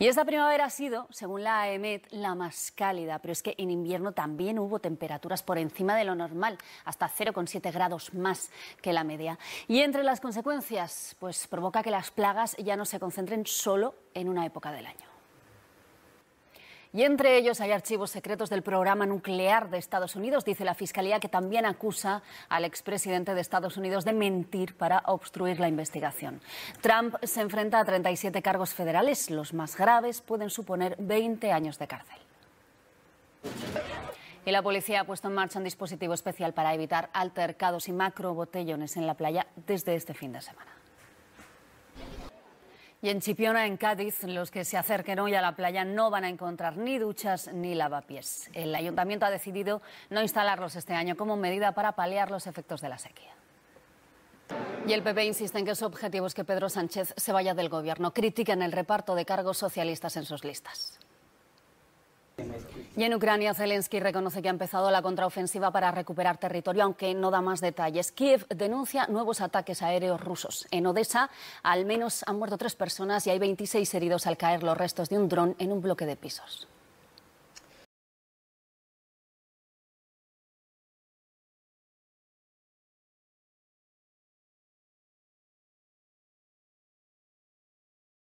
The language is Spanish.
Y esta primavera ha sido, según la AEMET, la más cálida, pero es que en invierno también hubo temperaturas por encima de lo normal, hasta 0,7 grados más que la media. Y entre las consecuencias, pues provoca que las plagas ya no se concentren solo en una época del año. Y entre ellos hay archivos secretos del programa nuclear de Estados Unidos. Dice la Fiscalía que también acusa al expresidente de Estados Unidos de mentir para obstruir la investigación. Trump se enfrenta a 37 cargos federales. Los más graves pueden suponer 20 años de cárcel. Y la policía ha puesto en marcha un dispositivo especial para evitar altercados y macrobotellones en la playa desde este fin de semana. Y en Chipiona, en Cádiz, los que se acerquen hoy a la playa no van a encontrar ni duchas ni lavapiés. El ayuntamiento ha decidido no instalarlos este año como medida para paliar los efectos de la sequía. Y el PP insiste en que su objetivo es que Pedro Sánchez se vaya del gobierno. Critican el reparto de cargos socialistas en sus listas. Y en Ucrania, Zelensky reconoce que ha empezado la contraofensiva para recuperar territorio, aunque no da más detalles. Kiev denuncia nuevos ataques aéreos rusos. En Odessa, al menos han muerto tres personas y hay 26 heridos al caer los restos de un dron en un bloque de pisos.